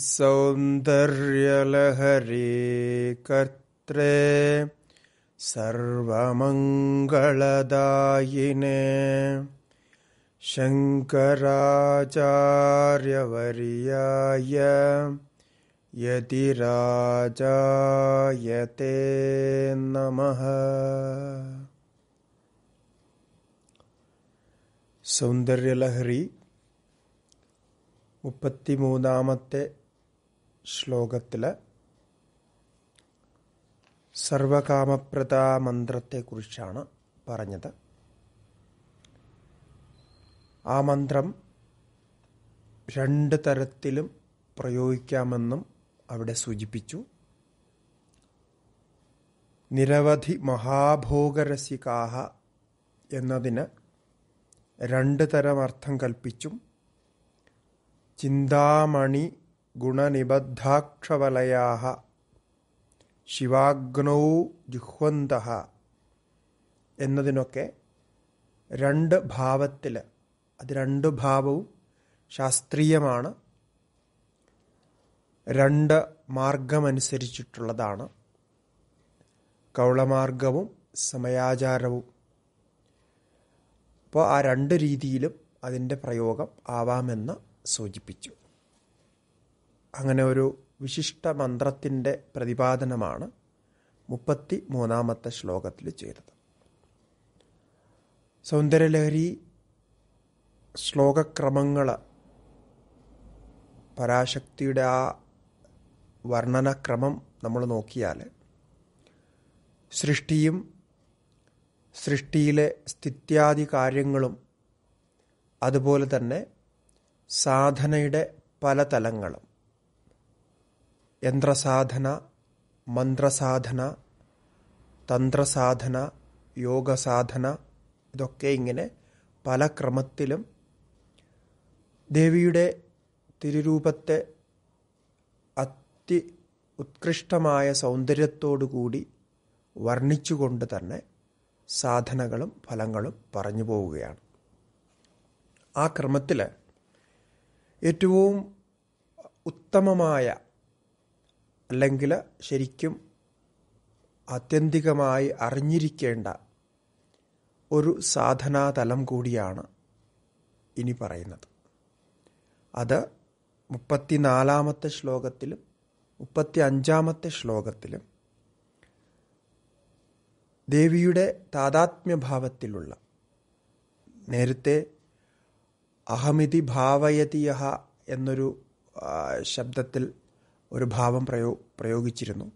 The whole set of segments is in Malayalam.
सौन्दर्यलहरी कर्त्रे सर्वमङ्गलदायिने शङ्कराचार्यवर्याय यदिराजायते नमः सौन्दर्यलहरी सौन्दर्यलहरिमूनामते ശ്ലോകത്തിൽ സർവകാമപ്രദാ മന്ത്രത്തെക്കുറിച്ചാണ് പറഞ്ഞത് ആ മന്ത്രം രണ്ട് തരത്തിലും പ്രയോഗിക്കാമെന്നും അവിടെ സൂചിപ്പിച്ചു നിരവധി മഹാഭോഗരസികാഹ എന്നതിന് രണ്ട് തരം അർത്ഥം കൽപ്പിച്ചും ചിന്താമണി ഗുണനിബദ്ധാക്ഷവലയാഹ ശിവാഗ്നൗ ജുഹ്വന്ത എന്നതിനൊക്കെ രണ്ട് ഭാവത്തിൽ അത് രണ്ട് ഭാവവും ശാസ്ത്രീയമാണ് രണ്ട് മാർഗമനുസരിച്ചിട്ടുള്ളതാണ് കൗളമാർഗവും സമയാചാരവും അപ്പോൾ ആ രണ്ട് രീതിയിലും അതിൻ്റെ പ്രയോഗം ആവാമെന്ന് സൂചിപ്പിച്ചു അങ്ങനെ ഒരു വിശിഷ്ട മന്ത്രത്തിൻ്റെ പ്രതിപാദനമാണ് മുപ്പത്തി മൂന്നാമത്തെ ശ്ലോകത്തിൽ ചെയ്തത് സൗന്ദര്യലഹരി ശ്ലോകക്രമങ്ങൾ പരാശക്തിയുടെ ആ വർണ്ണനക്രമം നമ്മൾ നോക്കിയാൽ സൃഷ്ടിയും സൃഷ്ടിയിലെ സ്ഥിത്യാദി കാര്യങ്ങളും അതുപോലെ തന്നെ സാധനയുടെ പല തലങ്ങളും യന്ത്രസാധന മന്ത്രസാധന തന്ത്രസാധന യോഗസാധന ഇതൊക്കെ ഇങ്ങനെ പല ക്രമത്തിലും ദേവിയുടെ തിരുരൂപത്തെ അത്യ ഉത്കൃഷ്ടമായ സൗന്ദര്യത്തോടുകൂടി വർണ്ണിച്ചുകൊണ്ട് തന്നെ സാധനകളും ഫലങ്ങളും പറഞ്ഞു പോവുകയാണ് ആ ക്രമത്തിൽ ഏറ്റവും ഉത്തമമായ അല്ലെങ്കിൽ ശരിക്കും ആത്യന്തികമായി അറിഞ്ഞിരിക്കേണ്ട ഒരു സാധനാതലം കൂടിയാണ് ഇനി പറയുന്നത് അത് മുപ്പത്തിനാലാമത്തെ ശ്ലോകത്തിലും മുപ്പത്തി അഞ്ചാമത്തെ ശ്ലോകത്തിലും ദേവിയുടെ താതാത്മ്യഭാവത്തിലുള്ള നേരത്തെ അഹമിതി ഭാവയതിയഹ എന്നൊരു ശബ്ദത്തിൽ ഒരു ഭാവം പ്രയോ പ്രയോഗിച്ചിരുന്നു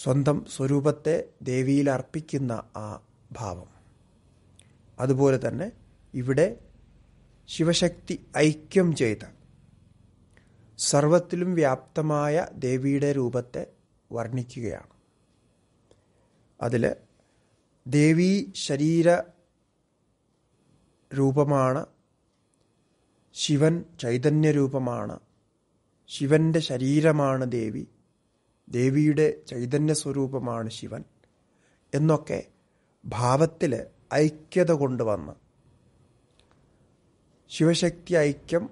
സ്വന്തം സ്വരൂപത്തെ ദേവിയിൽ അർപ്പിക്കുന്ന ആ ഭാവം അതുപോലെ തന്നെ ഇവിടെ ശിവശക്തി ഐക്യം ചെയ്ത സർവത്തിലും വ്യാപ്തമായ ദേവിയുടെ രൂപത്തെ വർണ്ണിക്കുകയാണ് അതിൽ ദേവി ശരീര രൂപമാണ് ശിവൻ ചൈതന്യ രൂപമാണ് ശിവന്റെ ശരീരമാണ് ദേവി ദേവിയുടെ ചൈതന്യ സ്വരൂപമാണ് ശിവൻ എന്നൊക്കെ ഭാവത്തിൽ ഐക്യത കൊണ്ടുവന്ന് ശിവശക്തി ഐക്യം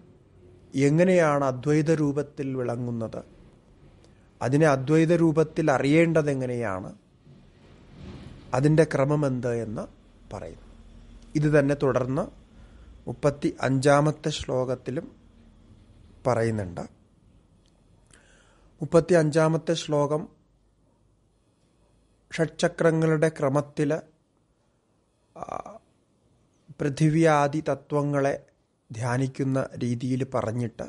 എങ്ങനെയാണ് അദ്വൈത രൂപത്തിൽ വിളങ്ങുന്നത് അതിനെ അദ്വൈത രൂപത്തിൽ അറിയേണ്ടത് എങ്ങനെയാണ് അതിൻ്റെ ക്രമമെന്ത് എന്ന് പറയുന്നു ഇത് തന്നെ തുടർന്ന് മുപ്പത്തി അഞ്ചാമത്തെ ശ്ലോകത്തിലും പറയുന്നുണ്ട് മുപ്പത്തി അഞ്ചാമത്തെ ശ്ലോകം ഷഡ്ചക്രങ്ങളുടെ ക്രമത്തിൽ പൃഥിവ്യാദി തത്വങ്ങളെ ധ്യാനിക്കുന്ന രീതിയിൽ പറഞ്ഞിട്ട്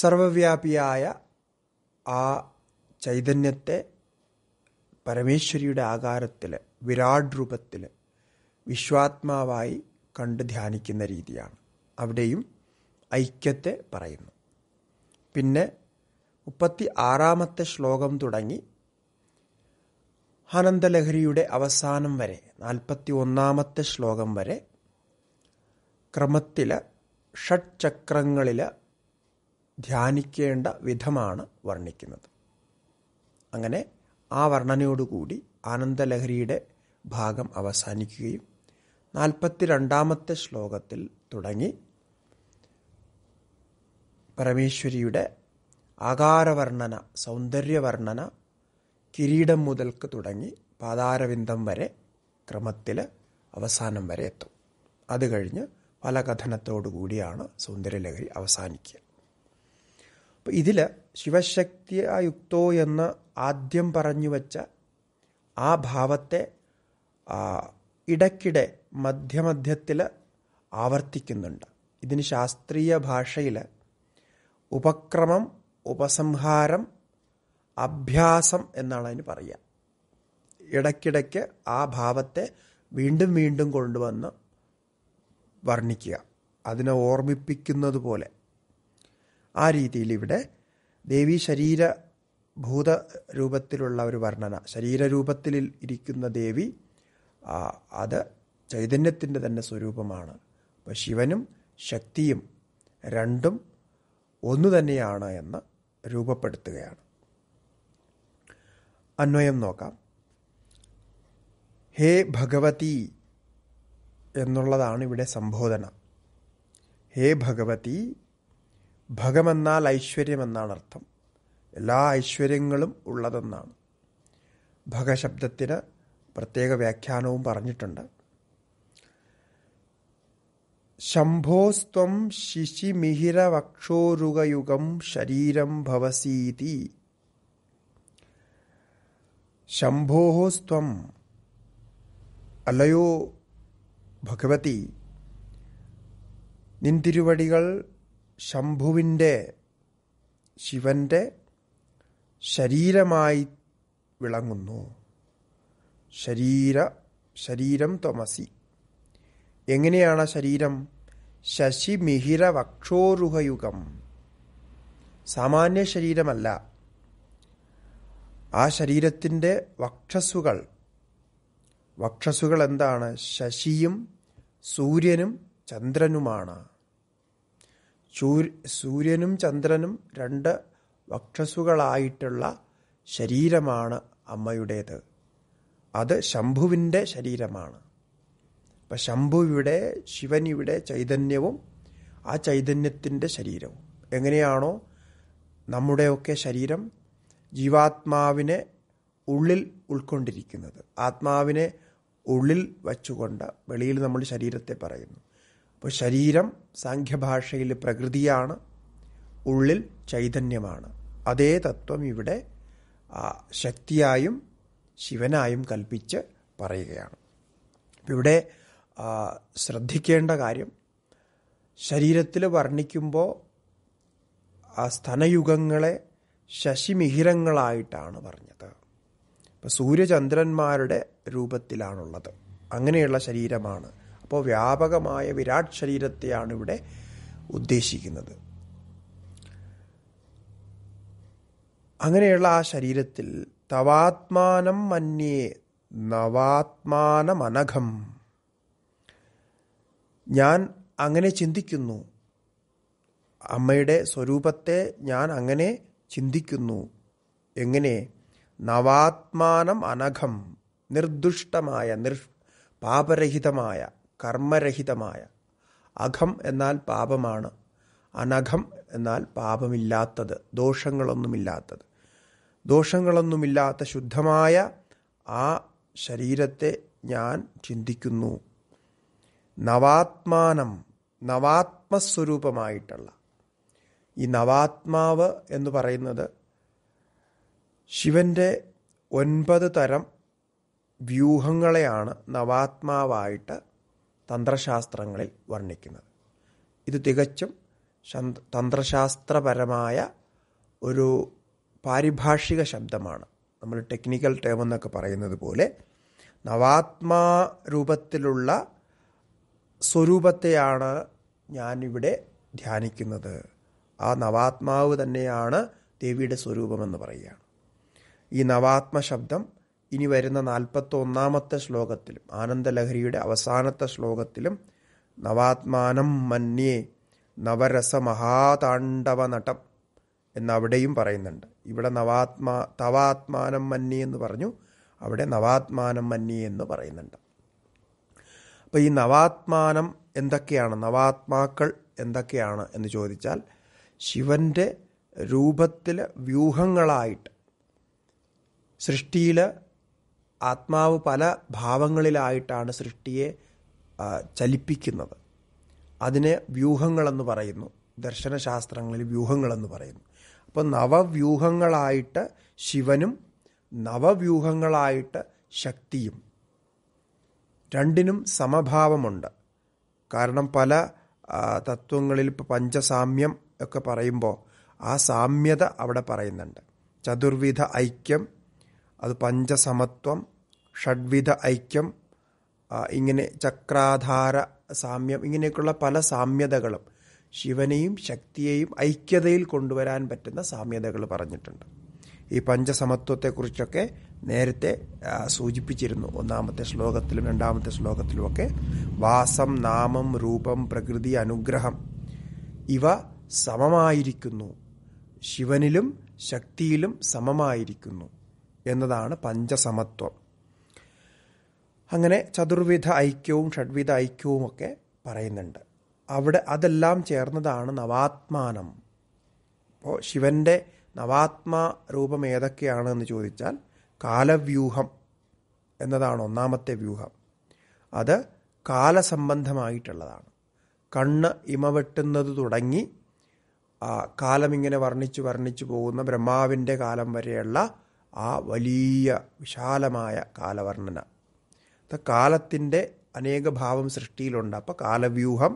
സർവവ്യാപിയായ ആ ചൈതന്യത്തെ പരമേശ്വരിയുടെ ആകാരത്തിൽ വിരാട് രൂപത്തിൽ വിശ്വാത്മാവായി കണ്ട് ധ്യാനിക്കുന്ന രീതിയാണ് അവിടെയും ഐക്യത്തെ പറയുന്നു പിന്നെ മുപ്പത്തി ആറാമത്തെ ശ്ലോകം തുടങ്ങി ആനന്ദലഹരിയുടെ അവസാനം വരെ നാൽപ്പത്തി ഒന്നാമത്തെ ശ്ലോകം വരെ ക്രമത്തിൽ ചക്രങ്ങളിൽ ധ്യാനിക്കേണ്ട വിധമാണ് വർണ്ണിക്കുന്നത് അങ്ങനെ ആ വർണ്ണനയോടുകൂടി ആനന്ദലഹരിയുടെ ഭാഗം അവസാനിക്കുകയും നാൽപ്പത്തി രണ്ടാമത്തെ ശ്ലോകത്തിൽ തുടങ്ങി പരമേശ്വരിയുടെ ആകാരവർണ്ണന സൗന്ദര്യവർണ്ണന കിരീടം മുതൽക്ക് തുടങ്ങി പാതാരവിന്ദം വരെ ക്രമത്തിൽ അവസാനം വരെ എത്തും അത് കഴിഞ്ഞ് പല കഥനത്തോടുകൂടിയാണ് സൗന്ദര്യലഹരി അവസാനിക്കുക അപ്പം ഇതിൽ ശിവശക്തിയുക്തോ എന്ന് ആദ്യം പറഞ്ഞു വച്ച ആ ഭാവത്തെ ഇടയ്ക്കിടെ മധ്യമധ്യത്തിൽ ആവർത്തിക്കുന്നുണ്ട് ഇതിന് ശാസ്ത്രീയ ഭാഷയിൽ ഉപക്രമം ഉപസംഹാരം അഭ്യാസം എന്നാണ് അതിന് പറയുക ഇടയ്ക്കിടയ്ക്ക് ആ ഭാവത്തെ വീണ്ടും വീണ്ടും കൊണ്ടുവന്ന് വർണ്ണിക്കുക അതിനെ ഓർമ്മിപ്പിക്കുന്നത് പോലെ ആ രീതിയിൽ ഇവിടെ ദേവി ശരീര ഭൂത രൂപത്തിലുള്ള ഒരു വർണ്ണന ശരീരരൂപത്തിൽ ഇരിക്കുന്ന ദേവി അത് ചൈതന്യത്തിൻ്റെ തന്നെ സ്വരൂപമാണ് അപ്പോൾ ശിവനും ശക്തിയും രണ്ടും ഒന്നു തന്നെയാണ് എന്ന് രൂപപ്പെടുത്തുകയാണ് അന്വയം നോക്കാം ഹേ ഭഗവതി എന്നുള്ളതാണ് ഇവിടെ സംബോധന ഹേ ഭഗവതി ഭഗമെന്നാൽ ഐശ്വര്യമെന്നാണ് അർത്ഥം എല്ലാ ഐശ്വര്യങ്ങളും ഉള്ളതെന്നാണ് ഭഗശബ്ദത്തിന് പ്രത്യേക വ്യാഖ്യാനവും പറഞ്ഞിട്ടുണ്ട് ശംഭോസ്ത്വം ശിശിമിഹിരവക്ഷോരുഗയുഗം ശരീരം ഭവസീതി ശംഭോസ്ത്വം അല്ലയോ ഭഗവതി നിന്തിരുവടികൾ ശംഭുവിൻ്റെ ശിവൻ്റെ ശരീരമായി വിളങ്ങുന്നു ശരീര ശരീരം തോമസി എങ്ങനെയാണ് ശരീരം ശശിമിഹിരവക്ഷോരുഹയുഗം സാമാന്യ ശരീരമല്ല ആ ശരീരത്തിൻ്റെ വക്ഷസ്സുകൾ വക്ഷസ്സുകൾ എന്താണ് ശശിയും സൂര്യനും ചന്ദ്രനുമാണ് സൂര്യനും ചന്ദ്രനും രണ്ട് വക്ഷസ്സുകളായിട്ടുള്ള ശരീരമാണ് അമ്മയുടേത് അത് ശംഭുവിൻ്റെ ശരീരമാണ് അപ്പം ശംഭുവിടെ ശിവനിവിടെ ചൈതന്യവും ആ ചൈതന്യത്തിൻ്റെ ശരീരവും എങ്ങനെയാണോ നമ്മുടെയൊക്കെ ശരീരം ജീവാത്മാവിനെ ഉള്ളിൽ ഉൾക്കൊണ്ടിരിക്കുന്നത് ആത്മാവിനെ ഉള്ളിൽ വച്ചുകൊണ്ട് വെളിയിൽ നമ്മൾ ശരീരത്തെ പറയുന്നു അപ്പോൾ ശരീരം സാഖ്യഭാഷയിൽ പ്രകൃതിയാണ് ഉള്ളിൽ ചൈതന്യമാണ് അതേ തത്വം ഇവിടെ ശക്തിയായും ശിവനായും കൽപ്പിച്ച് പറയുകയാണ് ഇവിടെ ശ്രദ്ധിക്കേണ്ട കാര്യം ശരീരത്തിൽ വർണ്ണിക്കുമ്പോൾ ആ സ്തനയുഗങ്ങളെ ശശിമിഹിരങ്ങളായിട്ടാണ് പറഞ്ഞത് ഇപ്പം സൂര്യചന്ദ്രന്മാരുടെ രൂപത്തിലാണുള്ളത് അങ്ങനെയുള്ള ശരീരമാണ് അപ്പോൾ വ്യാപകമായ വിരാട് ശരീരത്തെയാണ് ഇവിടെ ഉദ്ദേശിക്കുന്നത് അങ്ങനെയുള്ള ആ ശരീരത്തിൽ തവാത്മാനം മന്യേ നവാത്മാനമനഘം ഞാൻ അങ്ങനെ ചിന്തിക്കുന്നു അമ്മയുടെ സ്വരൂപത്തെ ഞാൻ അങ്ങനെ ചിന്തിക്കുന്നു എങ്ങനെ നവാത്മാനം അനഘം നിർദുഷ്ടമായ നിർ പാപരഹിതമായ കർമ്മരഹിതമായ അഘം എന്നാൽ പാപമാണ് അനഘം എന്നാൽ പാപമില്ലാത്തത് ദോഷങ്ങളൊന്നുമില്ലാത്തത് ദോഷങ്ങളൊന്നുമില്ലാത്ത ശുദ്ധമായ ആ ശരീരത്തെ ഞാൻ ചിന്തിക്കുന്നു നവാത്മാനം നവാത്മസ്വരൂപമായിട്ടുള്ള ഈ നവാത്മാവ് എന്ന് പറയുന്നത് ശിവൻ്റെ ഒൻപത് തരം വ്യൂഹങ്ങളെയാണ് നവാത്മാവായിട്ട് തന്ത്രശാസ്ത്രങ്ങളിൽ വർണ്ണിക്കുന്നത് ഇത് തികച്ചും തന്ത്രശാസ്ത്രപരമായ ഒരു പാരിഭാഷിക ശബ്ദമാണ് നമ്മൾ ടെക്നിക്കൽ ടേം എന്നൊക്കെ പറയുന്നത് പോലെ നവാത്മാ രൂപത്തിലുള്ള സ്വരൂപത്തെയാണ് ഞാനിവിടെ ധ്യാനിക്കുന്നത് ആ നവാത്മാവ് തന്നെയാണ് ദേവിയുടെ സ്വരൂപമെന്ന് പറയുകയാണ് ഈ നവാത്മ ശബ്ദം ഇനി വരുന്ന നാൽപ്പത്തൊന്നാമത്തെ ശ്ലോകത്തിലും ആനന്ദലഹരിയുടെ അവസാനത്തെ ശ്ലോകത്തിലും നവാത്മാനം മന്യേ നവരസ മഹാതാണ്ഡവ നട്ടം എന്നവിടെയും പറയുന്നുണ്ട് ഇവിടെ നവാത്മാ തവാത്മാനം മന്യേ എന്ന് പറഞ്ഞു അവിടെ നവാത്മാനം മന്യേ എന്ന് പറയുന്നുണ്ട് അപ്പോൾ ഈ നവാത്മാനം എന്തൊക്കെയാണ് നവാത്മാക്കൾ എന്തൊക്കെയാണ് എന്ന് ചോദിച്ചാൽ ശിവൻ്റെ രൂപത്തിലെ വ്യൂഹങ്ങളായിട്ട് സൃഷ്ടിയിൽ ആത്മാവ് പല ഭാവങ്ങളിലായിട്ടാണ് സൃഷ്ടിയെ ചലിപ്പിക്കുന്നത് അതിനെ വ്യൂഹങ്ങളെന്ന് പറയുന്നു ദർശനശാസ്ത്രങ്ങളിൽ വ്യൂഹങ്ങളെന്ന് പറയുന്നു അപ്പോൾ നവവ്യൂഹങ്ങളായിട്ട് ശിവനും നവവ്യൂഹങ്ങളായിട്ട് ശക്തിയും രണ്ടിനും സമഭാവമുണ്ട് കാരണം പല തത്വങ്ങളിൽ ഇപ്പോൾ പഞ്ചസാമ്യം ഒക്കെ പറയുമ്പോൾ ആ സാമ്യത അവിടെ പറയുന്നുണ്ട് ചതുർവിധ ഐക്യം അത് പഞ്ചസമത്വം ഷഡ്വിധ ഐക്യം ഇങ്ങനെ ചക്രാധാര സാമ്യം ഇങ്ങനെയൊക്കെയുള്ള പല സാമ്യതകളും ശിവനെയും ശക്തിയെയും ഐക്യതയിൽ കൊണ്ടുവരാൻ പറ്റുന്ന സാമ്യതകൾ പറഞ്ഞിട്ടുണ്ട് ഈ പഞ്ചസമത്വത്തെക്കുറിച്ചൊക്കെ നേരത്തെ സൂചിപ്പിച്ചിരുന്നു ഒന്നാമത്തെ ശ്ലോകത്തിലും രണ്ടാമത്തെ ശ്ലോകത്തിലുമൊക്കെ വാസം നാമം രൂപം പ്രകൃതി അനുഗ്രഹം ഇവ സമമായിരിക്കുന്നു ശിവനിലും ശക്തിയിലും സമമായിരിക്കുന്നു എന്നതാണ് പഞ്ചസമത്വം അങ്ങനെ ചതുർവിധ ഐക്യവും ഷഡ്വിധ ഐക്യവും ഒക്കെ പറയുന്നുണ്ട് അവിടെ അതെല്ലാം ചേർന്നതാണ് നവാത്മാനം അപ്പോൾ ശിവന്റെ നവാത്മാ രൂപം ഏതൊക്കെയാണെന്ന് എന്ന് ചോദിച്ചാൽ കാലവ്യൂഹം എന്നതാണ് ഒന്നാമത്തെ വ്യൂഹം അത് കാലസംബന്ധമായിട്ടുള്ളതാണ് കണ്ണ് ഇമവെട്ടുന്നത് തുടങ്ങി കാലമിങ്ങനെ വർണ്ണിച്ച് വർണ്ണിച്ച് പോകുന്ന ബ്രഹ്മാവിൻ്റെ കാലം വരെയുള്ള ആ വലിയ വിശാലമായ കാലവർണ്ണന കാലത്തിൻ്റെ അനേക ഭാവം സൃഷ്ടിയിലുണ്ട് അപ്പോൾ കാലവ്യൂഹം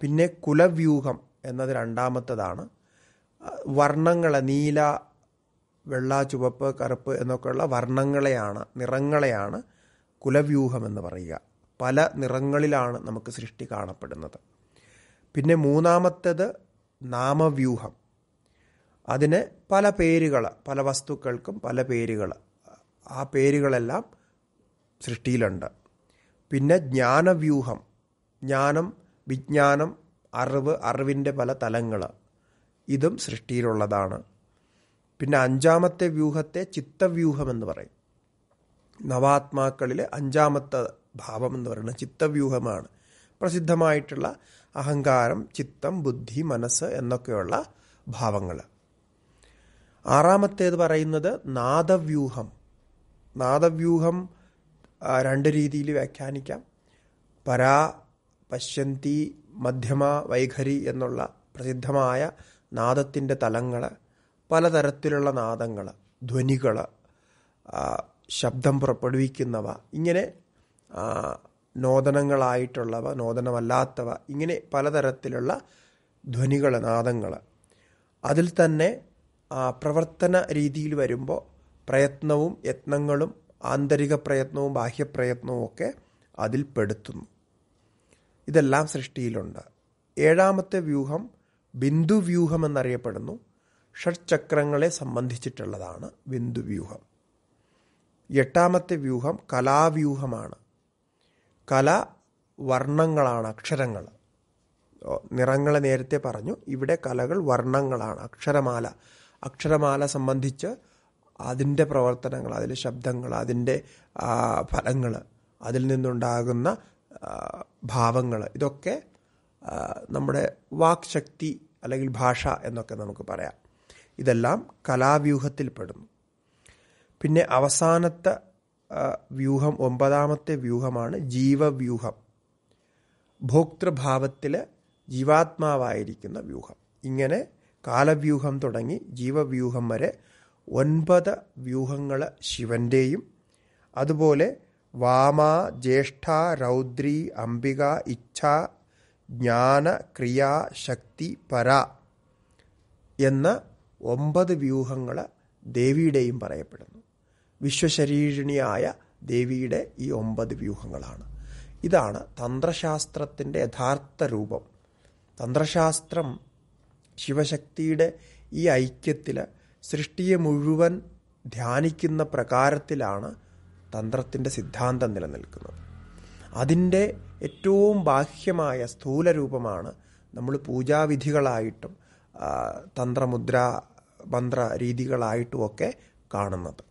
പിന്നെ കുലവ്യൂഹം എന്നത് രണ്ടാമത്തതാണ് വർണ്ണങ്ങളെ നീല വെള്ള ചുവപ്പ് കറുപ്പ് എന്നൊക്കെയുള്ള വർണ്ണങ്ങളെയാണ് നിറങ്ങളെയാണ് കുലവ്യൂഹം എന്ന് പറയുക പല നിറങ്ങളിലാണ് നമുക്ക് സൃഷ്ടി കാണപ്പെടുന്നത് പിന്നെ മൂന്നാമത്തേത് നാമവ്യൂഹം അതിന് പല പേരുകൾ പല വസ്തുക്കൾക്കും പല പേരുകൾ ആ പേരുകളെല്ലാം സൃഷ്ടിയിലുണ്ട് പിന്നെ ജ്ഞാനവ്യൂഹം ജ്ഞാനം വിജ്ഞാനം അറിവ് അറിവിൻ്റെ പല തലങ്ങൾ ഇതും സൃഷ്ടിയിലുള്ളതാണ് പിന്നെ അഞ്ചാമത്തെ വ്യൂഹത്തെ ചിത്തവ്യൂഹം എന്ന് പറയും നവാത്മാക്കളിലെ അഞ്ചാമത്തെ ഭാവം എന്ന് പറയുന്നത് ചിത്തവ്യൂഹമാണ് പ്രസിദ്ധമായിട്ടുള്ള അഹങ്കാരം ചിത്തം ബുദ്ധി മനസ്സ് എന്നൊക്കെയുള്ള ഭാവങ്ങൾ ആറാമത്തേത് പറയുന്നത് നാദവ്യൂഹം നാദവ്യൂഹം രണ്ട് രീതിയിൽ വ്യാഖ്യാനിക്കാം പരാ പശ്യന്തി മധ്യമ വൈഖരി എന്നുള്ള പ്രസിദ്ധമായ നാദത്തിൻ്റെ തലങ്ങളെ പലതരത്തിലുള്ള നാദങ്ങൾ ധ്വനികൾ ശബ്ദം പുറപ്പെടുവിക്കുന്നവ ഇങ്ങനെ നോദനങ്ങളായിട്ടുള്ളവ നോദനമല്ലാത്തവ ഇങ്ങനെ പലതരത്തിലുള്ള ധ്വനികൾ നാദങ്ങൾ അതിൽ തന്നെ പ്രവർത്തന രീതിയിൽ വരുമ്പോൾ പ്രയത്നവും യത്നങ്ങളും ആന്തരിക പ്രയത്നവും ബാഹ്യപ്രയത്നവും ഒക്കെ അതിൽ പെടുത്തുന്നു ഇതെല്ലാം സൃഷ്ടിയിലുണ്ട് ഏഴാമത്തെ വ്യൂഹം ബിന്ദു വ്യൂഹം എന്നറിയപ്പെടുന്നു ഷഡ്ചക്രങ്ങളെ സംബന്ധിച്ചിട്ടുള്ളതാണ് ബിന്ദുവ്യൂഹം എട്ടാമത്തെ വ്യൂഹം കലാവ്യൂഹമാണ് കല വർണ്ണങ്ങളാണ് അക്ഷരങ്ങൾ നിറങ്ങളെ നേരത്തെ പറഞ്ഞു ഇവിടെ കലകൾ വർണ്ണങ്ങളാണ് അക്ഷരമാല അക്ഷരമാല സംബന്ധിച്ച് അതിൻ്റെ പ്രവർത്തനങ്ങൾ അതിലെ ശബ്ദങ്ങൾ അതിൻ്റെ ഫലങ്ങൾ അതിൽ നിന്നുണ്ടാകുന്ന ഭാവങ്ങൾ ഇതൊക്കെ നമ്മുടെ വാക്ശക്തി അല്ലെങ്കിൽ ഭാഷ എന്നൊക്കെ നമുക്ക് പറയാം ഇതെല്ലാം കലാവ്യൂഹത്തിൽപ്പെടുന്നു പിന്നെ അവസാനത്തെ വ്യൂഹം ഒമ്പതാമത്തെ വ്യൂഹമാണ് ജീവവ്യൂഹം ഭോക്തൃഭാവത്തിൽ ജീവാത്മാവായിരിക്കുന്ന വ്യൂഹം ഇങ്ങനെ കാലവ്യൂഹം തുടങ്ങി ജീവവ്യൂഹം വരെ ഒൻപത് വ്യൂഹങ്ങൾ ശിവൻ്റെയും അതുപോലെ വാമ ജ്യേഷ്ഠ രൗദ്രി അംബിക ഇച്ഛ ജ്ഞാന ക്രിയ ശക്തി പര എന്ന ഒമ്പത് വ്യൂഹങ്ങൾ ദേവിയുടെയും പറയപ്പെടുന്നു വിശ്വശരീരിണിയായ ദേവിയുടെ ഈ ഒമ്പത് വ്യൂഹങ്ങളാണ് ഇതാണ് തന്ത്രശാസ്ത്രത്തിൻ്റെ യഥാർത്ഥ രൂപം തന്ത്രശാസ്ത്രം ശിവശക്തിയുടെ ഈ ഐക്യത്തിൽ സൃഷ്ടിയെ മുഴുവൻ ധ്യാനിക്കുന്ന പ്രകാരത്തിലാണ് തന്ത്രത്തിൻ്റെ സിദ്ധാന്തം നിലനിൽക്കുന്നത് അതിൻ്റെ ഏറ്റവും ബാഹ്യമായ സ്ഥൂല രൂപമാണ് നമ്മൾ പൂജാവിധികളായിട്ടും തന്ത്രമുദ്ര മന്ത്ര രീതികളായിട്ടുമൊക്കെ കാണുന്നത്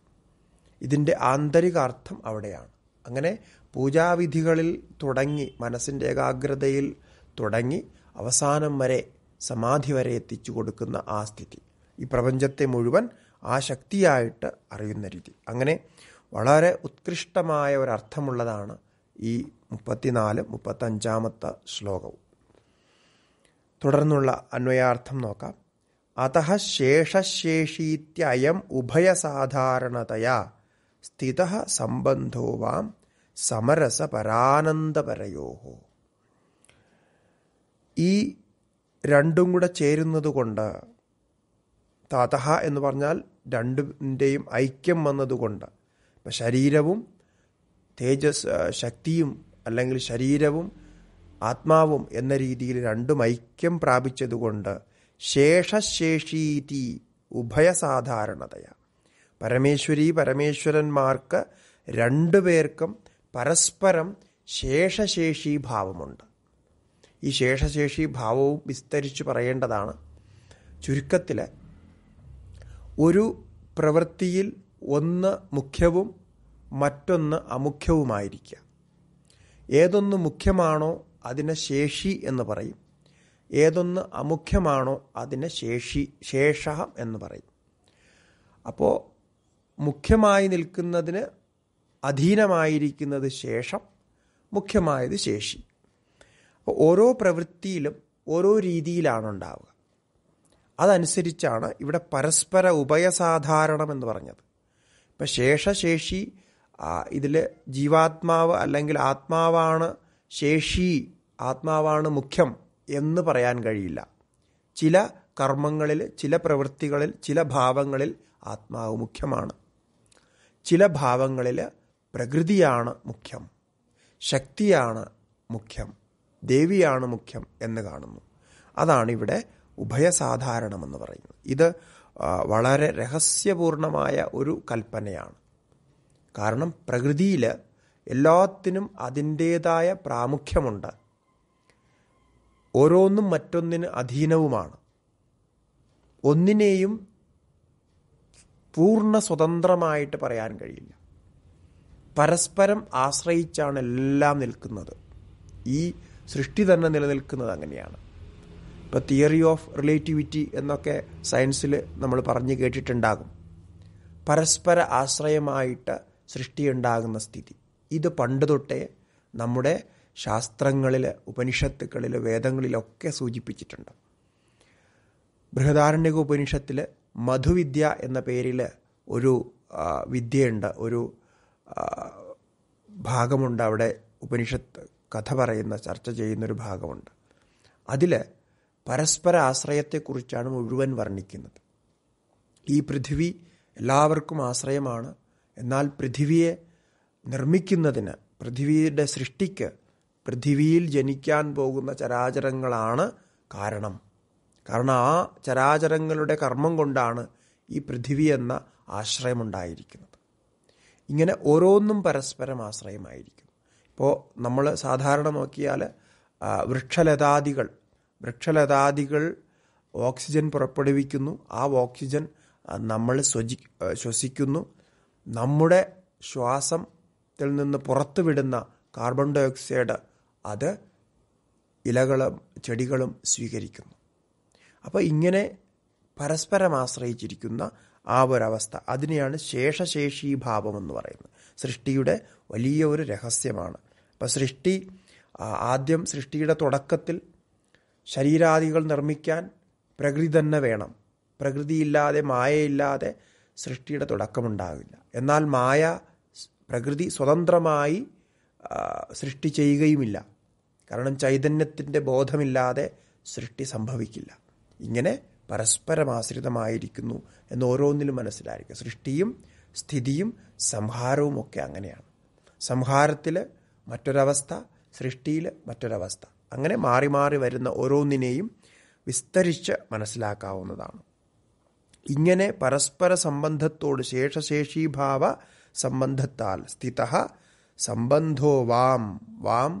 ഇതിൻ്റെ ആന്തരികാർത്ഥം അവിടെയാണ് അങ്ങനെ പൂജാവിധികളിൽ തുടങ്ങി മനസ്സിൻ്റെ ഏകാഗ്രതയിൽ തുടങ്ങി അവസാനം വരെ സമാധി വരെ എത്തിച്ചു കൊടുക്കുന്ന ആ സ്ഥിതി ഈ പ്രപഞ്ചത്തെ മുഴുവൻ ആ ശക്തിയായിട്ട് അറിയുന്ന രീതി അങ്ങനെ വളരെ ഉത്കൃഷ്ടമായ ഒരർത്ഥമുള്ളതാണ് ഈ മുപ്പത്തിനാല് മുപ്പത്തഞ്ചാമത്തെ ശ്ലോകവും തുടർന്നുള്ള അന്വയാർത്ഥം നോക്കാം അത ശേഷശേഷീത്യം ഉഭയസാധാരണതയാ സ്ഥിത സംബന്ധോ വാം സമരസപരാനന്ദപരയോ ഈ രണ്ടും കൂടെ ചേരുന്നതുകൊണ്ട് താതഹ എന്ന് പറഞ്ഞാൽ രണ്ടിൻ്റെയും ഐക്യം വന്നതുകൊണ്ട് ഇപ്പം ശരീരവും തേജസ് ശക്തിയും അല്ലെങ്കിൽ ശരീരവും ആത്മാവും എന്ന രീതിയിൽ രണ്ടും ഐക്യം പ്രാപിച്ചതുകൊണ്ട് ശേഷശേഷീതി ഉഭയസാധാരണതയ പരമേശ്വരി പരമേശ്വരന്മാർക്ക് രണ്ടുപേർക്കും പരസ്പരം ശേഷശേഷി ഭാവമുണ്ട് ഈ ശേഷശേഷി ഭാവവും വിസ്തരിച്ച് പറയേണ്ടതാണ് ചുരുക്കത്തിൽ ഒരു പ്രവൃത്തിയിൽ ഒന്ന് മുഖ്യവും മറ്റൊന്ന് അമുഖ്യവുമായിരിക്കുക ഏതൊന്ന് മുഖ്യമാണോ അതിനെ ശേഷി എന്ന് പറയും ഏതൊന്ന് അമുഖ്യമാണോ അതിനെ ശേഷി ശേഷ എന്ന് പറയും അപ്പോൾ മുഖ്യമായി നിൽക്കുന്നതിന് അധീനമായിരിക്കുന്നത് ശേഷം മുഖ്യമായത് ശേഷി അപ്പോൾ ഓരോ പ്രവൃത്തിയിലും ഓരോ രീതിയിലാണ് ഉണ്ടാവുക അതനുസരിച്ചാണ് ഇവിടെ പരസ്പര ഉഭയസാധാരണം എന്ന് പറഞ്ഞത് ഇപ്പം ശേഷശേഷി ഇതിൽ ജീവാത്മാവ് അല്ലെങ്കിൽ ആത്മാവാണ് ശേഷി ആത്മാവാണ് മുഖ്യം എന്ന് പറയാൻ കഴിയില്ല ചില കർമ്മങ്ങളിൽ ചില പ്രവൃത്തികളിൽ ചില ഭാവങ്ങളിൽ ആത്മാവ് മുഖ്യമാണ് ചില ഭാവങ്ങളിൽ പ്രകൃതിയാണ് മുഖ്യം ശക്തിയാണ് മുഖ്യം ദേവിയാണ് മുഖ്യം എന്ന് കാണുന്നു അതാണ് ഇവിടെ ഉഭയസാധാരണമെന്ന് പറയുന്നത് ഇത് വളരെ രഹസ്യപൂർണമായ ഒരു കൽപ്പനയാണ് കാരണം പ്രകൃതിയിൽ എല്ലാത്തിനും അതിൻ്റേതായ പ്രാമുഖ്യമുണ്ട് ഓരോന്നും മറ്റൊന്നിന് അധീനവുമാണ് ഒന്നിനെയും പൂർണ്ണ സ്വതന്ത്രമായിട്ട് പറയാൻ കഴിയില്ല പരസ്പരം ആശ്രയിച്ചാണ് എല്ലാം നിൽക്കുന്നത് ഈ സൃഷ്ടി തന്നെ നിലനിൽക്കുന്നത് അങ്ങനെയാണ് ഇപ്പോൾ തിയറി ഓഫ് റിലേറ്റിവിറ്റി എന്നൊക്കെ സയൻസിൽ നമ്മൾ പറഞ്ഞു കേട്ടിട്ടുണ്ടാകും പരസ്പര ആശ്രയമായിട്ട് സൃഷ്ടിയുണ്ടാകുന്ന സ്ഥിതി ഇത് പണ്ട് തൊട്ടേ നമ്മുടെ ശാസ്ത്രങ്ങളിൽ ഉപനിഷത്തുക്കളിൽ വേദങ്ങളിലൊക്കെ സൂചിപ്പിച്ചിട്ടുണ്ട് ബൃഹദാരണ്യക ഉപനിഷത്തിൽ മധുവിദ്യ എന്ന പേരിൽ ഒരു വിദ്യയുണ്ട് ഒരു ഭാഗമുണ്ട് അവിടെ ഉപനിഷത്ത് കഥ പറയുന്ന ചർച്ച ചെയ്യുന്നൊരു ഭാഗമുണ്ട് അതിൽ പരസ്പര ആശ്രയത്തെക്കുറിച്ചാണ് മുഴുവൻ വർണ്ണിക്കുന്നത് ഈ പൃഥിവി എല്ലാവർക്കും ആശ്രയമാണ് എന്നാൽ പൃഥിവിയെ നിർമ്മിക്കുന്നതിന് പൃഥിവിയുടെ സൃഷ്ടിക്ക് പൃഥിവിയിൽ ജനിക്കാൻ പോകുന്ന ചരാചരങ്ങളാണ് കാരണം കാരണം ആ ചരാചരങ്ങളുടെ കർമ്മം കൊണ്ടാണ് ഈ പൃഥിവി എന്ന ആശ്രയമുണ്ടായിരിക്കുന്നത് ഇങ്ങനെ ഓരോന്നും പരസ്പരം ആശ്രയമായിരിക്കും ഇപ്പോൾ നമ്മൾ സാധാരണ നോക്കിയാൽ വൃക്ഷലതാദികൾ വൃക്ഷലതാദികൾ ഓക്സിജൻ പുറപ്പെടുവിക്കുന്നു ആ ഓക്സിജൻ നമ്മൾ സ്വജി ശ്വസിക്കുന്നു നമ്മുടെ ശ്വാസത്തിൽ നിന്ന് പുറത്തുവിടുന്ന കാർബൺ ഡയോക്സൈഡ് അത് ഇലകളും ചെടികളും സ്വീകരിക്കുന്നു അപ്പോൾ ഇങ്ങനെ പരസ്പരം ആശ്രയിച്ചിരിക്കുന്ന ആ ഒരവസ്ഥ അതിനെയാണ് ശേഷശേഷി ഭാവം എന്ന് പറയുന്നത് സൃഷ്ടിയുടെ വലിയ ഒരു രഹസ്യമാണ് അപ്പോൾ സൃഷ്ടി ആദ്യം സൃഷ്ടിയുടെ തുടക്കത്തിൽ ശരീരാദികൾ നിർമ്മിക്കാൻ പ്രകൃതി തന്നെ വേണം പ്രകൃതിയില്ലാതെ മായയില്ലാതെ സൃഷ്ടിയുടെ തുടക്കമുണ്ടാകില്ല എന്നാൽ മായ പ്രകൃതി സ്വതന്ത്രമായി സൃഷ്ടി ചെയ്യുകയുമില്ല കാരണം ചൈതന്യത്തിൻ്റെ ബോധമില്ലാതെ സൃഷ്ടി സംഭവിക്കില്ല ഇങ്ങനെ പരസ്പരം ആശ്രിതമായിരിക്കുന്നു എന്ന് ഓരോന്നിലും മനസ്സിലായിരിക്കുക സൃഷ്ടിയും സ്ഥിതിയും സംഹാരവും ഒക്കെ അങ്ങനെയാണ് സംഹാരത്തിൽ മറ്റൊരവസ്ഥ സൃഷ്ടിയിൽ മറ്റൊരവസ്ഥ അങ്ങനെ മാറി മാറി വരുന്ന ഓരോന്നിനെയും വിസ്തരിച്ച് മനസ്സിലാക്കാവുന്നതാണ് ഇങ്ങനെ പരസ്പര സംബന്ധത്തോട് ശേഷശേഷീഭാവ സംബന്ധത്താൽ സ്ഥിത സംബന്ധോ വാം വാം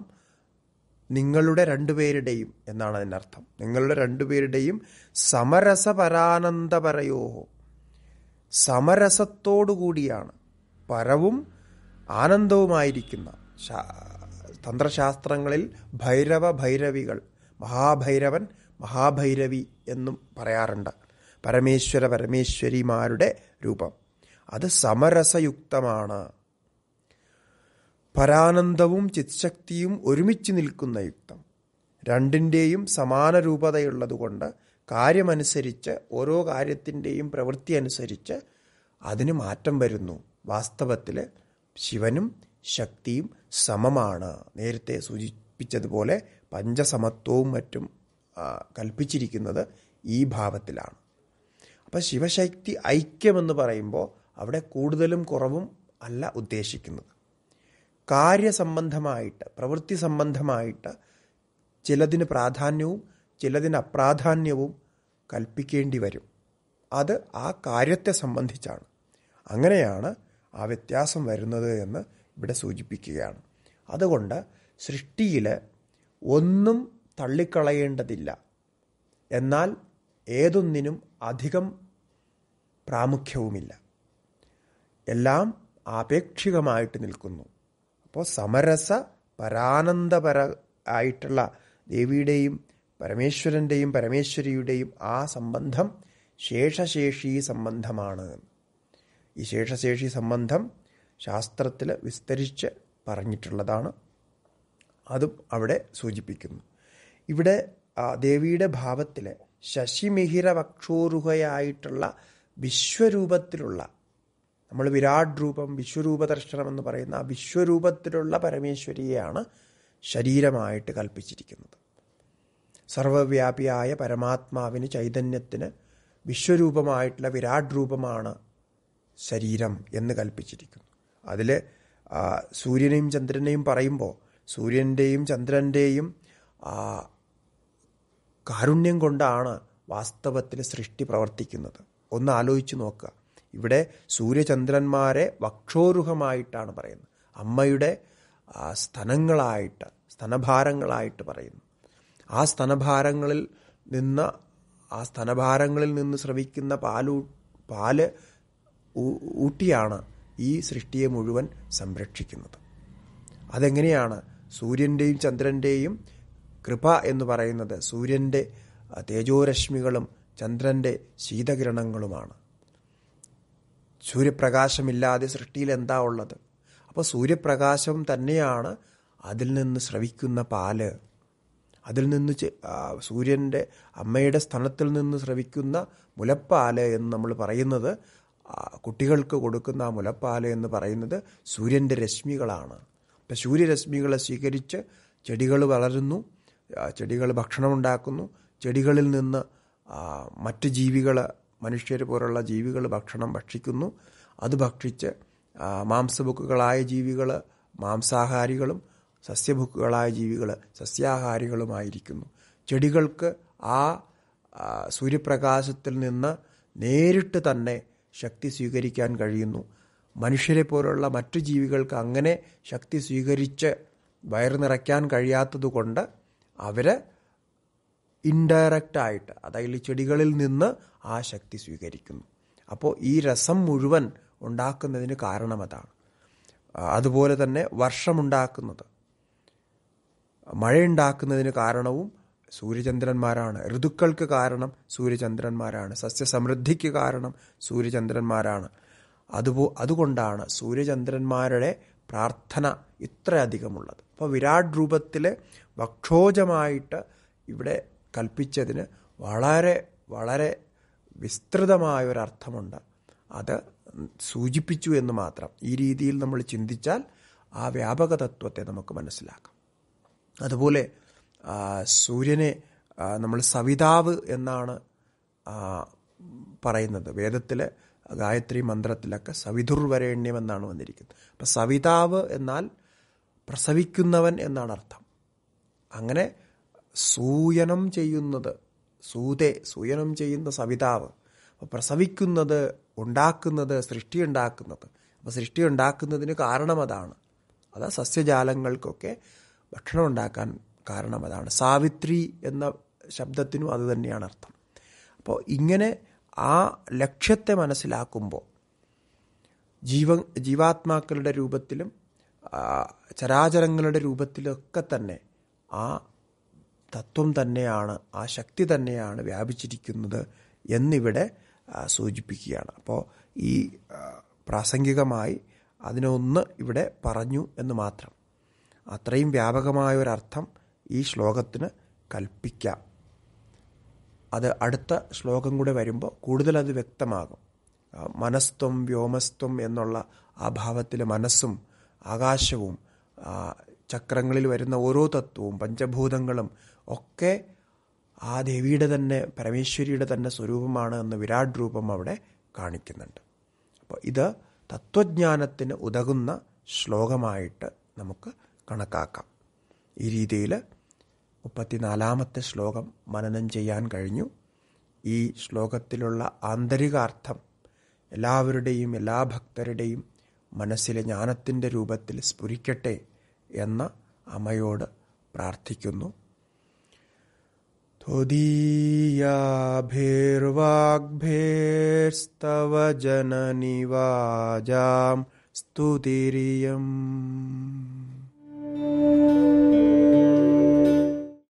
നിങ്ങളുടെ രണ്ടുപേരുടെയും എന്നാണ് അതിനർത്ഥം നിങ്ങളുടെ രണ്ടുപേരുടെയും സമരസപരാനന്ദപരയോഹോ സമരസത്തോടുകൂടിയാണ് പരവും ആനന്ദവുമായിരിക്കുന്ന തന്ത്രശാസ്ത്രങ്ങളിൽ ഭൈരവ ഭൈരവികൾ മഹാഭൈരവൻ മഹാഭൈരവി എന്നും പറയാറുണ്ട് പരമേശ്വര പരമേശ്വരിമാരുടെ രൂപം അത് സമരസയുക്തമാണ് പരാനന്ദവും ചിത്ശക്തിയും ഒരുമിച്ച് നിൽക്കുന്ന യുക്തം രണ്ടിൻ്റെയും സമാന രൂപതയുള്ളതുകൊണ്ട് കാര്യമനുസരിച്ച് ഓരോ കാര്യത്തിൻ്റെയും പ്രവൃത്തി അനുസരിച്ച് അതിന് മാറ്റം വരുന്നു വാസ്തവത്തിൽ ശിവനും ശക്തിയും സമമാണ് നേരത്തെ സൂചിപ്പിച്ചതുപോലെ പഞ്ചസമത്വവും മറ്റും കൽപ്പിച്ചിരിക്കുന്നത് ഈ ഭാവത്തിലാണ് അപ്പോൾ ശിവശക്തി ഐക്യമെന്ന് പറയുമ്പോൾ അവിടെ കൂടുതലും കുറവും അല്ല ഉദ്ദേശിക്കുന്നത് കാര്യസംബന്ധമായിട്ട് പ്രവൃത്തി സംബന്ധമായിട്ട് ചിലതിന് പ്രാധാന്യവും ചിലതിന് അപ്രാധാന്യവും കൽപ്പിക്കേണ്ടി വരും അത് ആ കാര്യത്തെ സംബന്ധിച്ചാണ് അങ്ങനെയാണ് ആ വ്യത്യാസം വരുന്നത് എന്ന് ഇവിടെ സൂചിപ്പിക്കുകയാണ് അതുകൊണ്ട് സൃഷ്ടിയിൽ ഒന്നും തള്ളിക്കളയേണ്ടതില്ല എന്നാൽ ഏതൊന്നിനും അധികം പ്രാമുഖ്യവുമില്ല എല്ലാം ആപേക്ഷികമായിട്ട് നിൽക്കുന്നു അപ്പോൾ സമരസ പരാനന്ദപര ആയിട്ടുള്ള ദേവിയുടെയും പരമേശ്വരൻ്റെയും പരമേശ്വരിയുടെയും ആ സംബന്ധം ശേഷശേഷി സംബന്ധമാണ് ഈ ശേഷശേഷി സംബന്ധം ശാസ്ത്രത്തിൽ വിസ്തരിച്ച് പറഞ്ഞിട്ടുള്ളതാണ് അതും അവിടെ സൂചിപ്പിക്കുന്നു ഇവിടെ ദേവിയുടെ ഭാവത്തിൽ ശശിമിഹിര വക്ഷോരുഹയായിട്ടുള്ള വിശ്വരൂപത്തിലുള്ള നമ്മൾ വിരാട് രൂപം വിശ്വരൂപ ദർശനം എന്ന് പറയുന്ന ആ വിശ്വരൂപത്തിലുള്ള പരമേശ്വരിയെയാണ് ശരീരമായിട്ട് കൽപ്പിച്ചിരിക്കുന്നത് സർവവ്യാപിയായ പരമാത്മാവിന് ചൈതന്യത്തിന് വിശ്വരൂപമായിട്ടുള്ള വിരാട് രൂപമാണ് ശരീരം എന്ന് കൽപ്പിച്ചിരിക്കുന്നു അതിൽ സൂര്യനെയും ചന്ദ്രനെയും പറയുമ്പോൾ സൂര്യൻ്റെയും ചന്ദ്രൻ്റെയും കാരുണ്യം കൊണ്ടാണ് വാസ്തവത്തിൽ സൃഷ്ടി പ്രവർത്തിക്കുന്നത് ഒന്ന് ആലോചിച്ച് നോക്കുക ഇവിടെ സൂര്യചന്ദ്രന്മാരെ വക്ഷോരുഹമായിട്ടാണ് പറയുന്നത് അമ്മയുടെ സ്തനങ്ങളായിട്ട് സ്തനഭാരങ്ങളായിട്ട് പറയുന്നു ആ സ്തനഭാരങ്ങളിൽ നിന്ന് ആ സ്തനഭാരങ്ങളിൽ നിന്ന് ശ്രവിക്കുന്ന പാലൂ പാല് ഊട്ടിയാണ് ഈ സൃഷ്ടിയെ മുഴുവൻ സംരക്ഷിക്കുന്നത് അതെങ്ങനെയാണ് സൂര്യൻ്റെയും ചന്ദ്രൻ്റെയും കൃപ എന്ന് പറയുന്നത് സൂര്യൻ്റെ തേജോരശ്മികളും ചന്ദ്രൻ്റെ ശീതകിരണങ്ങളുമാണ് സൂര്യപ്രകാശമില്ലാതെ സൃഷ്ടിയിൽ എന്താ ഉള്ളത് അപ്പോൾ സൂര്യപ്രകാശം തന്നെയാണ് അതിൽ നിന്ന് ശ്രവിക്കുന്ന പാല് അതിൽ നിന്ന് സൂര്യൻ്റെ അമ്മയുടെ സ്ഥലത്തിൽ നിന്ന് ശ്രവിക്കുന്ന മുലപ്പാല് എന്ന് നമ്മൾ പറയുന്നത് കുട്ടികൾക്ക് കൊടുക്കുന്ന ആ മുലപ്പാല് എന്ന് പറയുന്നത് സൂര്യൻ്റെ രശ്മികളാണ് അപ്പം സൂര്യരശ്മികളെ സ്വീകരിച്ച് ചെടികൾ വളരുന്നു ചെടികൾ ഭക്ഷണമുണ്ടാക്കുന്നു ചെടികളിൽ നിന്ന് മറ്റ് ജീവികൾ മനുഷ്യർ പോലുള്ള ജീവികൾ ഭക്ഷണം ഭക്ഷിക്കുന്നു അത് ഭക്ഷിച്ച് മാംസഭുക്കുകളായ ജീവികൾ മാംസാഹാരികളും സസ്യഭുക്കുകളായ ജീവികൾ സസ്യാഹാരികളുമായിരിക്കുന്നു ചെടികൾക്ക് ആ സൂര്യപ്രകാശത്തിൽ നിന്ന് നേരിട്ട് തന്നെ ശക്തി സ്വീകരിക്കാൻ കഴിയുന്നു മനുഷ്യരെ പോലുള്ള മറ്റു ജീവികൾക്ക് അങ്ങനെ ശക്തി സ്വീകരിച്ച് വയറ് നിറയ്ക്കാൻ കഴിയാത്തതുകൊണ്ട് അവർ ഇൻഡയറക്റ്റ് ആയിട്ട് അതായത് ചെടികളിൽ നിന്ന് ആ ശക്തി സ്വീകരിക്കുന്നു അപ്പോൾ ഈ രസം മുഴുവൻ ഉണ്ടാക്കുന്നതിന് കാരണം അതാണ് അതുപോലെ തന്നെ വർഷമുണ്ടാക്കുന്നത് മഴയുണ്ടാക്കുന്നതിന് കാരണവും സൂര്യചന്ദ്രന്മാരാണ് ഋതുക്കൾക്ക് കാരണം സൂര്യചന്ദ്രന്മാരാണ് സസ്യസമൃദ്ധിക്ക് കാരണം സൂര്യചന്ദ്രന്മാരാണ് അതുപോ അതുകൊണ്ടാണ് സൂര്യചന്ദ്രന്മാരുടെ പ്രാർത്ഥന ഇത്രയധികമുള്ളത് അപ്പോൾ വിരാട് രൂപത്തിലെ വക്ഷോജമായിട്ട് ഇവിടെ കൽപ്പിച്ചതിന് വളരെ വളരെ വിസ്തൃതമായ അർത്ഥമുണ്ട് അത് സൂചിപ്പിച്ചു എന്ന് മാത്രം ഈ രീതിയിൽ നമ്മൾ ചിന്തിച്ചാൽ ആ വ്യാപക തത്വത്തെ നമുക്ക് മനസ്സിലാക്കാം അതുപോലെ സൂര്യനെ നമ്മൾ സവിതാവ് എന്നാണ് പറയുന്നത് വേദത്തിലെ ഗായത്രി മന്ത്രത്തിലൊക്കെ സവിധുർവരേണ്യം എന്നാണ് വന്നിരിക്കുന്നത് അപ്പം സവിതാവ് എന്നാൽ പ്രസവിക്കുന്നവൻ എന്നാണ് അർത്ഥം അങ്ങനെ സൂയനം ചെയ്യുന്നത് സൂതെ സൂയനം ചെയ്യുന്ന സവിതാവ് പ്രസവിക്കുന്നത് ഉണ്ടാക്കുന്നത് സൃഷ്ടി ഉണ്ടാക്കുന്നത് അപ്പോൾ സൃഷ്ടി ഉണ്ടാക്കുന്നതിന് കാരണം അതാണ് അത് സസ്യജാലങ്ങൾക്കൊക്കെ ഭക്ഷണം ഉണ്ടാക്കാൻ കാരണം അതാണ് സാവിത്രി എന്ന ശബ്ദത്തിനും അത് തന്നെയാണ് അർത്ഥം അപ്പോൾ ഇങ്ങനെ ആ ലക്ഷ്യത്തെ മനസ്സിലാക്കുമ്പോൾ ജീവ ജീവാത്മാക്കളുടെ രൂപത്തിലും ചരാചരങ്ങളുടെ രൂപത്തിലൊക്കെ തന്നെ ആ തത്വം തന്നെയാണ് ആ ശക്തി തന്നെയാണ് വ്യാപിച്ചിരിക്കുന്നത് എന്നിവിടെ സൂചിപ്പിക്കുകയാണ് അപ്പോൾ ഈ പ്രാസംഗികമായി അതിനൊന്ന് ഇവിടെ പറഞ്ഞു എന്ന് മാത്രം അത്രയും വ്യാപകമായ ഒരർത്ഥം ഈ ശ്ലോകത്തിന് കൽപ്പിക്കാം അത് അടുത്ത ശ്ലോകം കൂടെ വരുമ്പോൾ കൂടുതൽ അത് വ്യക്തമാകും മനസ്ത്വം വ്യോമസ്ത്വം എന്നുള്ള ആ ഭാവത്തിൽ മനസ്സും ആകാശവും ചക്രങ്ങളിൽ വരുന്ന ഓരോ തത്വവും പഞ്ചഭൂതങ്ങളും ഒക്കെ ആ ദേവിയുടെ തന്നെ പരമേശ്വരിയുടെ തന്നെ സ്വരൂപമാണ് എന്ന വിരാട് രൂപം അവിടെ കാണിക്കുന്നുണ്ട് അപ്പോൾ ഇത് തത്വജ്ഞാനത്തിന് ഉതകുന്ന ശ്ലോകമായിട്ട് നമുക്ക് കണക്കാക്കാം ഈ രീതിയിൽ മുപ്പത്തിനാലാമത്തെ ശ്ലോകം മനനം ചെയ്യാൻ കഴിഞ്ഞു ഈ ശ്ലോകത്തിലുള്ള ആന്തരികാർത്ഥം എല്ലാവരുടെയും എല്ലാ ഭക്തരുടെയും മനസ്സിലെ ജ്ഞാനത്തിൻ്റെ രൂപത്തിൽ സ്ഫുരിക്കട്ടെ എന്ന അമ്മയോട് പ്രാർത്ഥിക്കുന്നു ത്വദീയാഭിർവാഗ്ഭേർസ്തവ ജനനിവാജാം സ്തുതിരിയം